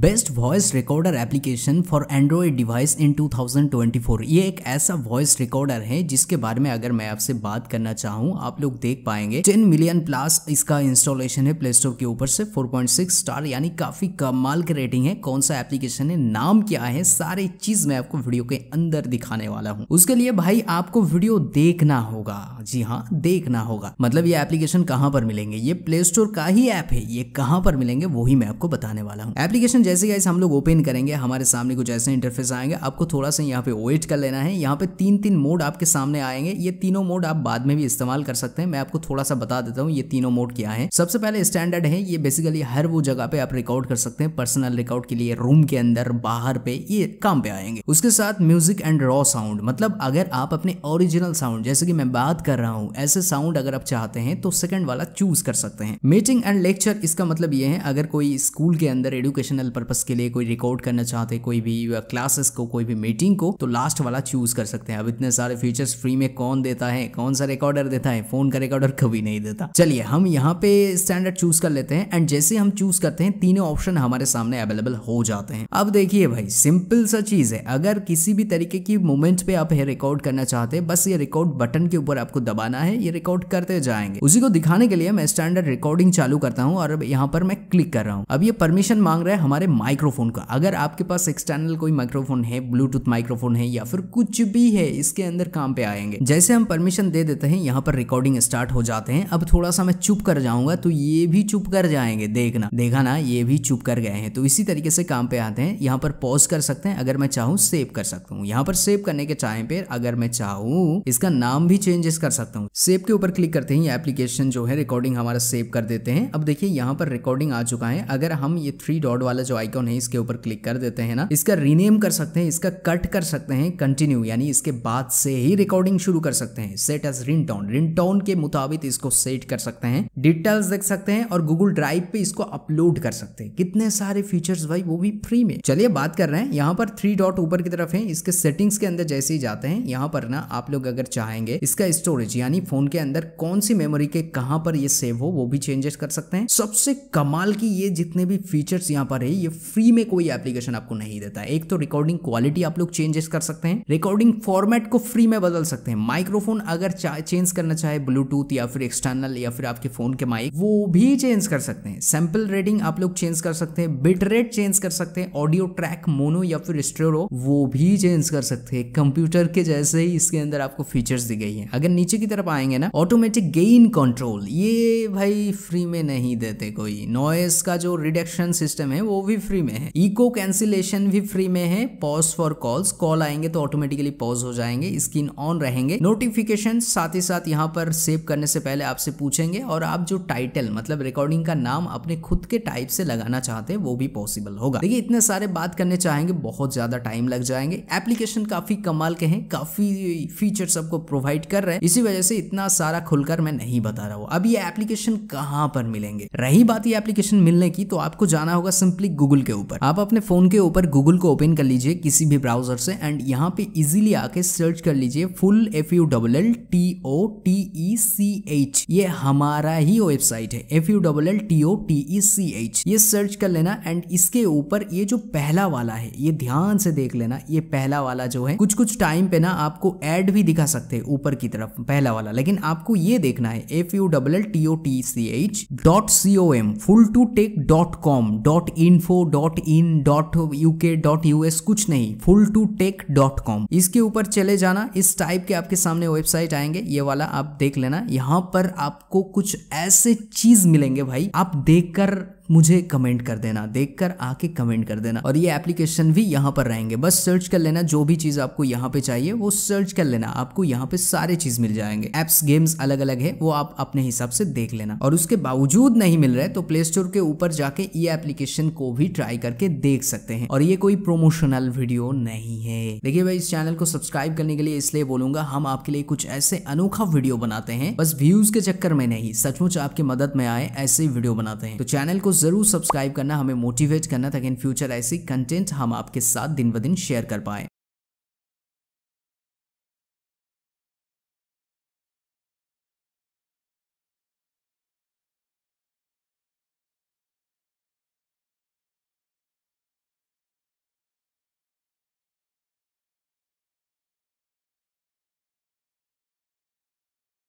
best voice recorder application for Android device in 2024 ये एक ऐसा वॉइस रिकॉर्डर है जिसके बारे में अगर मैं आपसे बात करना चाहूँ आप लोग देख पाएंगे 10 मिलियन प्लस इसका इंस्टॉलेशन है प्ले स्टोर के ऊपर से 4.6 स्टार यानी काफी कमाल की रेटिंग है कौन सा एप्लीकेशन है नाम क्या है सारी चीज मैं आपको वीडियो के अंदर दिखाने वाला हूँ उसके लिए भाई आपको वीडियो देखना होगा जी हाँ देखना होगा मतलब ये एप्लीकेशन कहाँ पर मिलेंगे ये प्ले स्टोर का ही ऐप है ये कहाँ पर मिलेंगे वही मैं आपको बताने वाला हूँ एप्लीकेशन जैसे गाइस हम लोग ओपन करेंगे हमारे सामने कुछ ऐसे इंटरफेस आएंगे आपको थोड़ा सा यहाँ पे वेट कर लेना है यहाँ पे तीन तीन मोड आपके सामने आएंगे ये तीनों मोड आप बाद में भी इस्तेमाल कर सकते हैं मैं आपको थोड़ा सा बता देता हूँ ये तीनों मोड क्या है सबसे पहले स्टैंडर्ड है ये बेसिकली हर वो जगह पे आप रिकॉर्ड कर सकते हैं पर्सनल रिकॉर्ड के लिए रूम के अंदर बाहर पे ये काम पे आएंगे उसके साथ म्यूजिक एंड रॉ साउंड मतलब अगर आप अपने ओरिजिनल साउंड जैसे कि मैं बात कर रहा हूँ ऐसे साउंड अगर आप चाहते हैं तो सेकंड वाला चूज कर सकते हैं मीटिंग एंड लेक्चर इसका मतलब ये है अगर कोई स्कूल के अंदर एडुकेशनल पर्पज़ के लिए कोई रिकॉर्ड करना चाहते हैं कोई भी क्लासेस uh, को कोई भी मीटिंग को तो लास्ट वाला चूज़ कर सकते हैं अब इतने सारे फीचर्स फ्री में कौन देता है कौन सा रिकॉर्डर देता है फ़ोन का रिकॉर्डर कभी नहीं देता चलिए हम यहाँ पे स्टैंडर्ड चूज़ कर लेते हैं एंड जैसे हम चूज़ करते हैं तीनों ऑप्शन हमारे सामने अवेलेबल हो जाते हैं अब देखिए भाई सिंपल सा चीज़ है अगर किसी भी तरीके की मोमेंट पे आप रिकॉर्ड करना चाहते हैं बस ये रिकॉर्ड बटन के ऊपर आपको दबाना है ये रिकॉर्ड करते जाएंगे उसी को दिखाने के लिए मैं स्टैंडर्ड रिकॉर्डिंग चालू करता हूँ और अब यहाँ पर मैं क्लिक कर रहा हूँ अब ये परमिशन मांग रहा है हमारे हमारे माइक्रोफोन का अगर आपके पास एक्सटर्नल कोई माइक्रोफोन है ब्लूटूथ माइक्रोफोन है या फिर कुछ भी है इसके अंदर काम पे आएंगे जैसे हम परमिशन दे देते हैं यहाँ पर रिकॉर्डिंग स्टार्ट हो जाते हैं अब थोड़ा सा मैं चुप कर जाऊंगा तो ये भी चुप कर जाएंगे देखना देखा ना ये भी चुप कर गए हैं तो इसी तरीके से काम पे आते हैं यहाँ पर पॉज कर सकते हैं अगर मैं चाहूँ सेव कर सकता हूँ यहाँ पर सेव करने के चाहे पे अगर मैं चाहूँ इसका नाम भी चेंजेस कर सकता हूँ सेव के ऊपर क्लिक करते हैं ये एप्लीकेशन जो है रिकॉर्डिंग हमारा सेव कर देते हैं अब देखिए यहाँ पर रिकॉर्डिंग आ चुका है अगर हम ये थ्री डॉट वाला जो आइकॉन है इसके ऊपर क्लिक कर देते हैं ना इसका रीनेम कर सकते हैं इसका कट कर सकते हैं कंटिन्यू यानी इसके बाद से ही रिकॉर्डिंग शुरू कर सकते हैं सेट एज रिन टाउन के मुताबिक इसको सेट कर सकते हैं डिटेल्स देख सकते हैं और गूगल ड्राइव पे इसको अपलोड कर सकते हैं कितने सारे फीचर्स भाई वो भी फ्री में चलिए बात कर रहे हैं यहाँ पर थ्री डॉट ऊपर की तरफ है इसके सेटिंग्स के अंदर जैसे ही जाते हैं यहाँ पर ना आप लोग अगर चाहेंगे इसका स्टोरेज यानी फोन के अंदर कौन सी मेमोरी के कहाँ पर ये सेव हो वो भी चेंजेस कर सकते हैं सबसे कमाल की ये जितने भी फीचर्स यहाँ पर है ये फ्री में कोई एप्लीकेशन आपको नहीं देता है एक तो रिकॉर्डिंग क्वालिटी आप लोग चेंजेस कर सकते हैं रिकॉर्डिंग फॉर्मेट को फ्री में बदल सकते हैं माइक्रोफोन अगर चेंज करना चाहे ब्लूटूथ या फिर एक्सटर्नल या फिर आपके फोन के माइक वो भी चेंज कर सकते हैं सैंपल रेटिंग आप लोग चेंज कर सकते हैं बिट रेट चेंज कर सकते हैं ऑडियो ट्रैक मोनो या फिर स्टेरो वो भी चेंज कर सकते हैं कंप्यूटर के जैसे ही इसके अंदर आपको फीचर्स दी गई है अगर नीचे की तरफ आएंगे ना ऑटोमेटिक गेन कंट्रोल ये भाई फ्री में नहीं देते कोई नॉइस का जो रिडक्शन सिस्टम है वो भी फ्री में है इको कैंसिलेशन भी फ्री में है पॉज फॉर कॉल्स कॉल आएंगे तो ऑटोमेटिकली पॉज हो जाएंगे स्क्रीन ऑन रहेंगे नोटिफिकेशन साथ ही साथ यहाँ पर सेव करने से पहले आपसे पूछेंगे और आप जो टाइटल मतलब रिकॉर्डिंग का नाम अपने खुद के टाइप से लगाना चाहते हैं वो भी पॉसिबल होगा देखिए इतने सारे बात करने चाहेंगे बहुत ज्यादा टाइम लग जाएंगे एप्लीकेशन काफी कमाल के हैं काफी फीचर सबको प्रोवाइड कर रहे हैं इसी वजह से इतना सारा खुलकर मैं नहीं बता रहा हूँ अब ये एप्लीकेशन कहाँ पर मिलेंगे रही बात ये एप्लीकेशन मिलने की तो आपको जाना होगा सिंपली गूगल के ऊपर आप अपने फोन के ऊपर गूगल को ओपन कर लीजिए किसी भी ब्राउजर से एंड यहाँ पे इजिली आके सर्च कर लीजिए full F U double L T O T E C H ये हमारा ही वेबसाइट है F U double L T O T E C H ये सर्च कर लेना एंड इसके ऊपर ये जो पहला वाला है ये ध्यान से देख लेना ये पहला वाला जो है कुछ कुछ टाइम पे ना आपको एड भी दिखा सकते हैं ऊपर की तरफ पहला वाला लेकिन आपको ये देखना है F U double L T O T C H dot C O M full to tech dot com dot in info dot in dot U K dot U S कुछ नहीं full to tech dot com इसके ऊपर चले जाना इस type के आपके सामने वेबसाइट आएंगे ये वाला आप देख लेना यहाँ पर आपको कुछ ऐसे चीज मिलेंगे भाई आप देखकर मुझे कमेंट कर देना देख कर आके कमेंट कर देना और ये एप्लीकेशन भी यहाँ पर रहेंगे बस सर्च कर लेना जो भी चीज़ आपको यहाँ पे चाहिए वो सर्च कर लेना आपको यहाँ पे सारे चीज़ मिल जाएंगे एप्स गेम्स अलग अलग है वो आप अपने हिसाब से देख लेना और उसके बावजूद नहीं मिल रहे तो प्ले स्टोर के ऊपर जाके ये एप्लीकेशन को भी ट्राई करके देख सकते हैं और ये कोई प्रोमोशनल वीडियो नहीं है देखिए भाई इस चैनल को सब्सक्राइब करने के लिए इसलिए बोलूंगा हम आपके लिए कुछ ऐसे अनोखा वीडियो बनाते हैं बस व्यूज के चक्कर में नहीं सचमुच आपकी मदद में आए ऐसे वीडियो बनाते हैं तो चैनल को ज़रूर सब्सक्राइब करना हमें मोटिवेट करना ताकि इन फ्यूचर ऐसी कंटेंट हम आपके साथ दिन ब दिन शेयर कर पाएँ